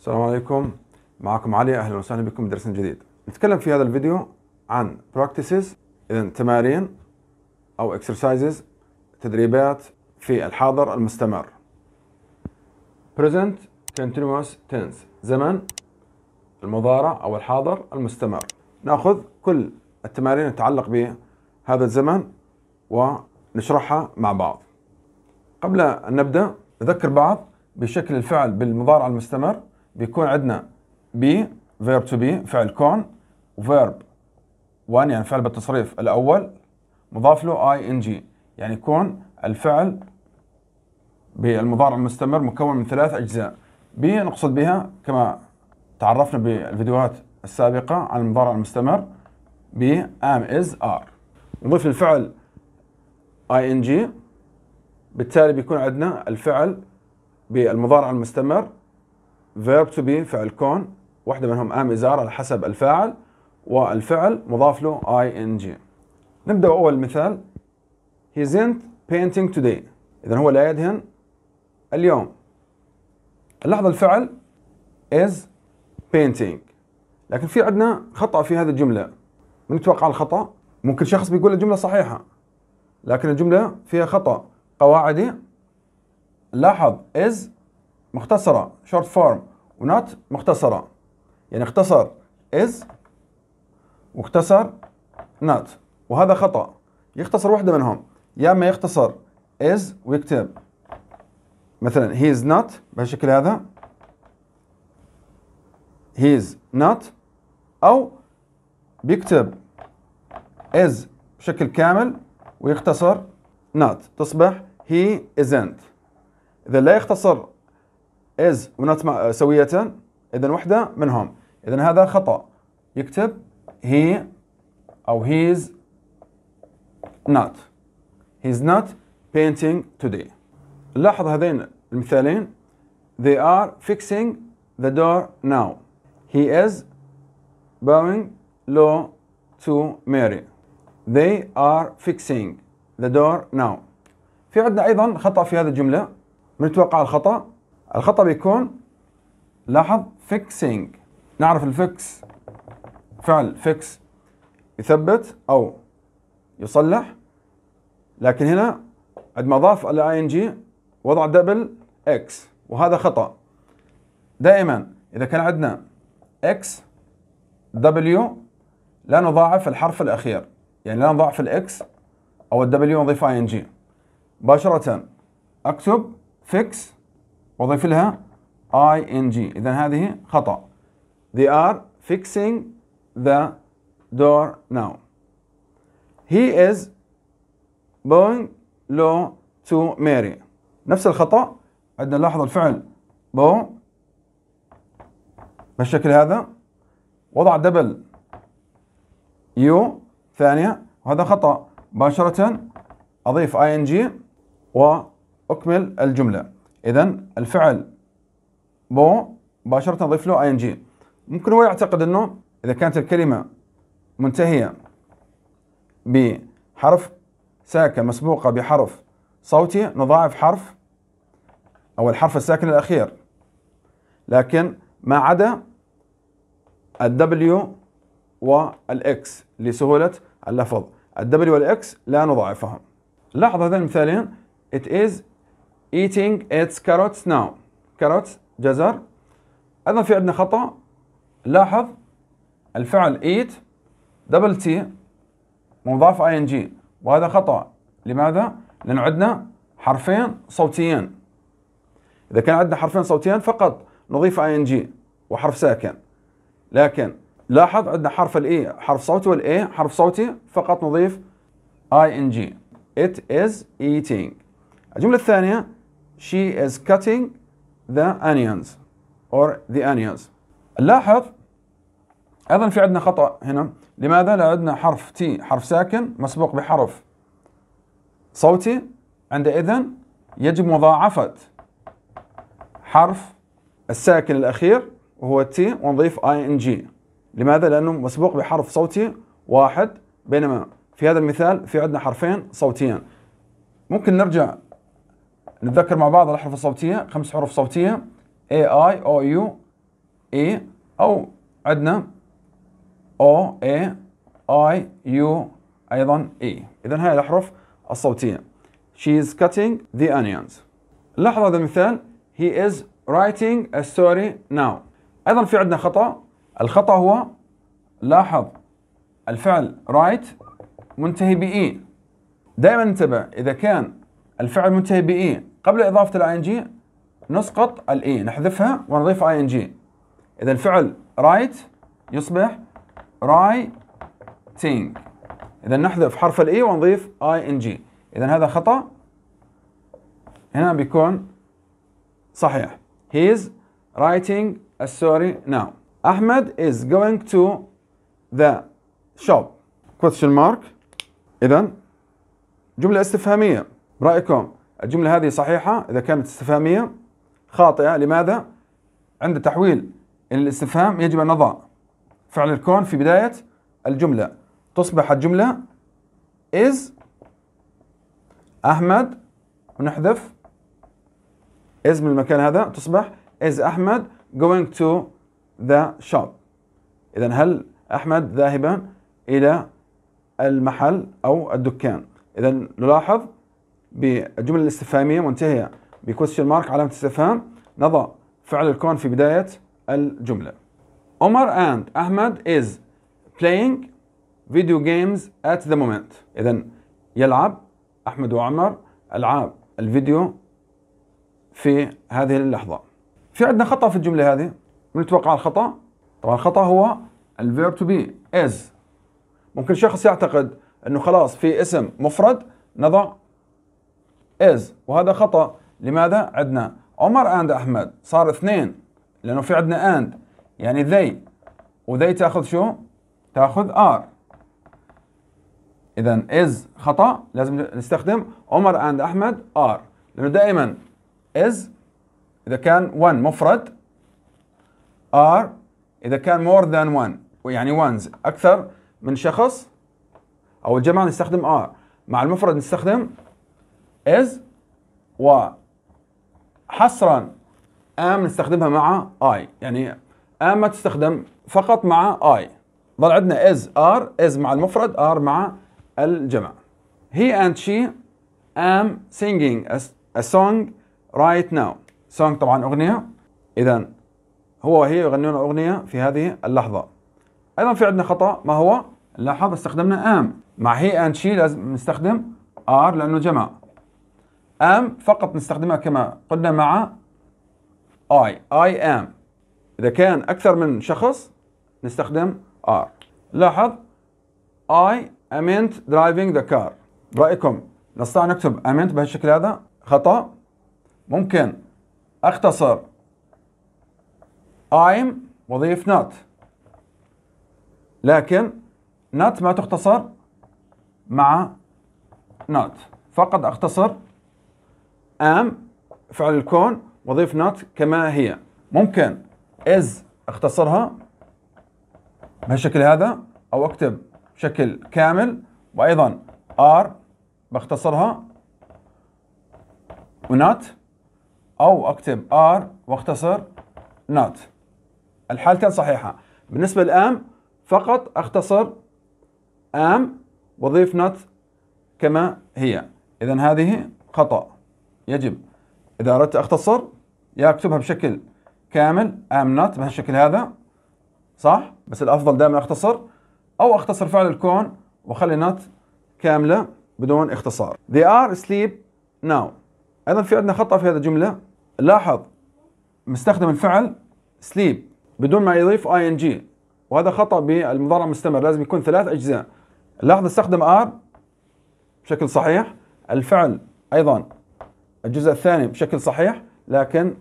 السلام عليكم معكم علي اهلا وسهلا بكم بدرس جديد نتكلم في هذا الفيديو عن practices اذا تمارين او exercises تدريبات في الحاضر المستمر present continuous tense زمن المضارع او الحاضر المستمر ناخذ كل التمارين تتعلق بهذا الزمن ونشرحها مع بعض قبل ان نبدا نذكر بعض بشكل الفعل بالمضارع المستمر بيكون عندنا بي فيرب تو بي فعل كون وفيرب 1 يعني فعل بالتصريف الاول مضاف له اي ان جي يعني يكون الفعل بالمضارع المستمر مكون من ثلاث اجزاء بي نقصد بها كما تعرفنا بالفيديوهات السابقه عن المضارع المستمر بي ام از ار نضيف الفعل اي ان جي بالتالي بيكون عندنا الفعل بالمضارع المستمر فيرب تو بي فعل كون واحدة منهم ام ازار على حسب الفاعل والفعل مضاف له اي ان جي نبدأ أول مثال he isn't painting today إذا هو لا يدهن اليوم اللحظة الفعل is painting لكن في عندنا خطأ في هذه الجملة من يتوقع الخطأ؟ ممكن شخص بيقول الجملة صحيحة لكن الجملة فيها خطأ قواعدي لاحظ is مختصرة short form و not مختصرة يعني اختصر is واختصر not وهذا خطأ يختصر واحدة منهم يا اما يختصر is ويكتب مثلا he is not بهالشكل هذا he is not او بيكتب is بشكل كامل ويختصر not تصبح he isn't إذا لا يختصر is not سوية إذا واحدة منهم إذا هذا خطأ يكتب he أو he's not he's not painting today لاحظ هذين المثالين they are fixing the door now he is bowing low to Mary they are fixing the door now في عندنا أيضا خطأ في هذه الجملة من توقع الخطأ الخطأ بيكون لاحظ fixing نعرف الفكس فعل فيكس يثبت أو يصلح لكن هنا عندما أضاف الاي ان جي وضع دبل اكس وهذا خطأ دائما إذا كان عندنا اكس دبليو لا نضاعف الحرف الأخير يعني لا نضاعف الاكس أو الدبليو نضيف اي ان جي مباشرة أكتب فيكس واضيف لها ing إذا هذه خطأ they are fixing the door now he is bowing low to Mary نفس الخطأ عندنا لاحظ الفعل bow بالشكل هذا وضع دبل يو ثانية وهذا خطأ مباشرة أضيف ing وأكمل الجملة اذا الفعل بو مباشره نضيف له ing ممكن هو يعتقد انه اذا كانت الكلمه منتهيه بحرف ساكن مسبوقه بحرف صوتي نضاعف حرف او الحرف الساكن الاخير لكن ما عدا الدبليو والاكس لسهوله اللفظ الدبليو والاكس لا نضاعفهم لاحظ هذين المثالين it is eating its carrots now carrots جزر ايضا في عندنا خطا لاحظ الفعل eat double t مضاف ing وهذا خطا لماذا؟ لانه عندنا حرفين صوتيين اذا كان عندنا حرفين صوتيين فقط نضيف ing وحرف ساكن لكن لاحظ عندنا حرف الاي e، حرف صوتي والاي حرف صوتي فقط نضيف ing it is eating الجمله الثانيه she is cutting the onions or the onions لاحظ ايضا في عندنا خطا هنا لماذا لا عندنا حرف تي حرف ساكن مسبوق بحرف صوتي عندئذ يجب مضاعفه حرف الساكن الاخير وهو تي ونضيف اي ان جي لماذا لانه مسبوق بحرف صوتي واحد بينما في هذا المثال في عندنا حرفين صوتيان ممكن نرجع نتذكر مع بعض الاحرف الصوتيه خمس حروف صوتيه اي اي او يو اي او عندنا او اي اي يو ايضا اي e. اذا هاي الاحرف الصوتيه she is cutting the onions لاحظ هذا المثال he is writing a story now ايضا في عندنا خطا الخطا هو لاحظ الفعل write منتهي بإي e. دائما انتبه إذا كان الفعل منتهي بإي e، قبل إضافة الـ ING نسقط الـ E نحذفها ونضيف ING إذا الفعل رايت يصبح رايتينج إذا نحذف حرف الـ E ونضيف ING إذا هذا خطأ هنا بيكون صحيح He is writing a story now أحمد is going to the shop question mark إذا جملة استفهامية برأيكم الجملة هذه صحيحة إذا كانت استفهامية خاطئة لماذا؟ عند تحويل الاستفهام يجب أن نضع فعل الكون في بداية الجملة تصبح الجملة is أحمد ونحذف is من المكان هذا تصبح is أحمد going to the shop إذا هل أحمد ذاهبا إلى المحل أو الدكان إذا نلاحظ بالجملة الاستفهامية منتهية بكويشن مارك علامة استفهام نضع فعل الكون في بداية الجملة عمر اند أحمد is playing video games at the moment إذا يلعب أحمد وعمر ألعاب الفيديو في هذه اللحظة في عندنا خطأ في الجملة هذه من يتوقع الخطأ؟ طبعا الخطأ هو الفيرب تو بي is ممكن شخص يعتقد أنه خلاص في اسم مفرد نضع is وهذا خطأ لماذا؟ عندنا عمر اند احمد صار اثنين لانه في عندنا اند يعني و وذي تاخذ شو؟ تاخذ ار اذا is خطأ لازم نستخدم عمر اند احمد ار لانه دائما is اذا كان 1 مفرد ار اذا كان مور ذان 1 يعني وانز اكثر من شخص او الجمع نستخدم ار مع المفرد نستخدم is و حصرا ام نستخدمها مع اي يعني ام ما تستخدم فقط مع اي ضل عندنا is are is مع المفرد are مع الجمع he and she am singing a, a song right now song طبعا اغنيه اذا هو وهي يغنون اغنيه في هذه اللحظه ايضا في عندنا خطا ما هو لاحظ استخدمنا am مع he and she لازم نستخدم are لانه جمع ام فقط نستخدمها كما قلنا مع اي اي ام اذا كان اكثر من شخص نستخدم ار لاحظ I امنت driving the car برايكم نستطيع نكتب امنت بهالشكل هذا خطأ ممكن اختصر I'm وضيف not لكن not ما تختصر مع not فقط اختصر am فعل الكون وضيف not كما هي ممكن is اختصرها بهالشكل هذا او اكتب بشكل كامل وايضا are بختصرها ونات او اكتب are واختصر not الحالتين صحيحه بالنسبه لام فقط اختصر am وضيف not كما هي اذا هذه خطأ يجب إذا أردت أختصر يا أكتبها بشكل كامل I'm not بهالشكل هذا صح؟ بس الأفضل دائما أختصر أو أختصر فعل الكون وأخلي not كاملة بدون اختصار They are asleep now أيضا في عندنا خطأ في هذه الجملة لاحظ مستخدم الفعل sleep بدون ما يضيف ing وهذا خطأ بالمضارع المستمر لازم يكون ثلاث أجزاء لاحظ استخدم are بشكل صحيح الفعل أيضا الجزء الثاني بشكل صحيح لكن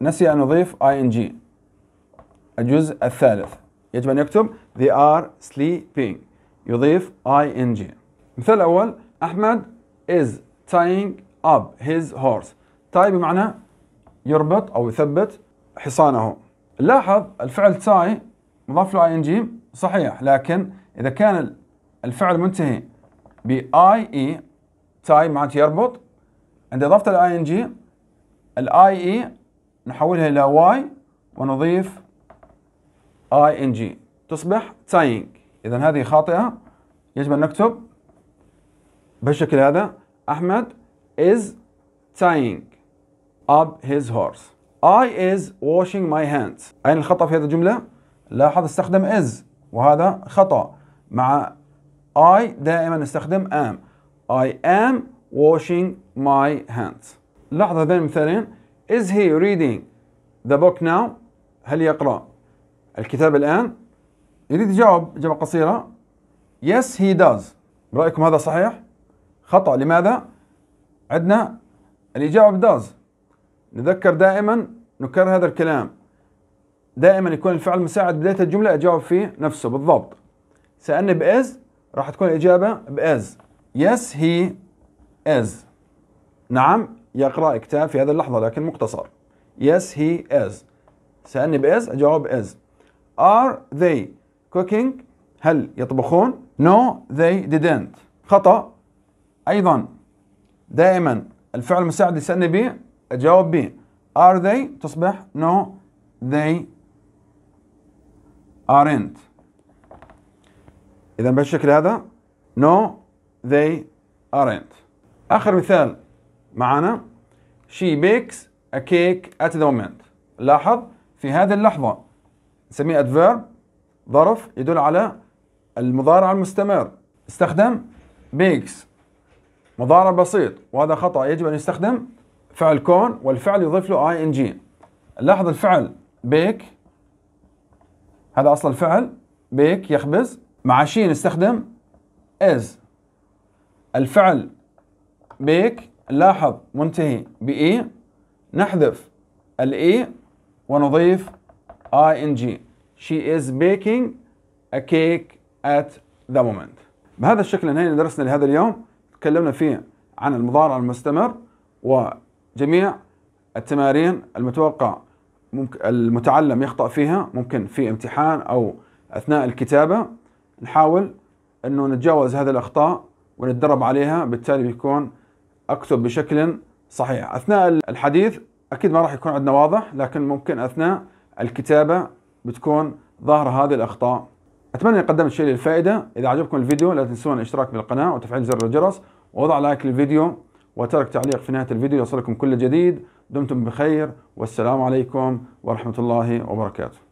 نسي أن نضيف ing الجزء الثالث يجب أن يكتب they are sleeping يضيف ing مثال الأول أحمد is tying up his horse tie بمعنى يربط أو يثبت حصانه لاحظ الفعل tie مضاف له ing صحيح لكن إذا كان الفعل منتهي ب ie tie معناته يربط عند إضافة الاي ان جي الاي اي e نحولها إلى واي ونضيف اي ان جي تصبح تاينج إذا هذه خاطئة يجب أن نكتب بالشكل هذا أحمد is tying up his horse I is washing my hands أين الخطأ في هذه الجملة؟ لاحظ استخدم is وهذا خطأ مع I دائما استخدم am I am washing my hands لاحظ هذين المثالين is he reading the book now هل يقرأ الكتاب الآن يريد يجاوب إجابة قصيرة yes he does برأيكم هذا صحيح خطأ لماذا عندنا الإجابة does نذكر دائما نكرر هذا الكلام دائما يكون الفعل مساعد بداية الجملة أجاوب فيه نفسه بالضبط سألني بإز راح تكون الإجابة بإز yes he is نعم يقرأ كتاب في هذه اللحظة لكن مختصر yes he is سألني is أجاوب is are they cooking هل يطبخون no they didn't خطأ أيضا دائما الفعل المساعد يسألني ب أجاوب ب are they تصبح no they aren't إذا بهالشكل هذا no they aren't اخر مثال معنا she bakes a cake at the moment لاحظ في هذه اللحظه نسميه adverb ظرف يدل على المضارع المستمر استخدم bakes مضارع بسيط وهذا خطا يجب ان يستخدم فعل كون والفعل يضيف له اي ان جي لاحظ الفعل بيك هذا اصل الفعل بيك يخبز مع she نستخدم از الفعل بيك لاحظ منتهي بإي نحذف الإي ونضيف ing she is baking a cake at the moment بهذا الشكل انهينا درسنا لهذا اليوم تكلمنا فيه عن المضارع المستمر وجميع التمارين المتوقع ممكن المتعلم يخطأ فيها ممكن في امتحان أو أثناء الكتابة نحاول أنه نتجاوز هذه الأخطاء ونتدرب عليها بالتالي بيكون اكتب بشكل صحيح اثناء الحديث اكيد ما راح يكون عندنا واضح لكن ممكن اثناء الكتابه بتكون ظاهره هذه الاخطاء اتمنى اني قدمت شيء للفائده اذا عجبكم الفيديو لا تنسون الاشتراك بالقناه وتفعيل زر الجرس ووضع لايك للفيديو وترك تعليق في نهايه الفيديو يصلكم كل جديد دمتم بخير والسلام عليكم ورحمه الله وبركاته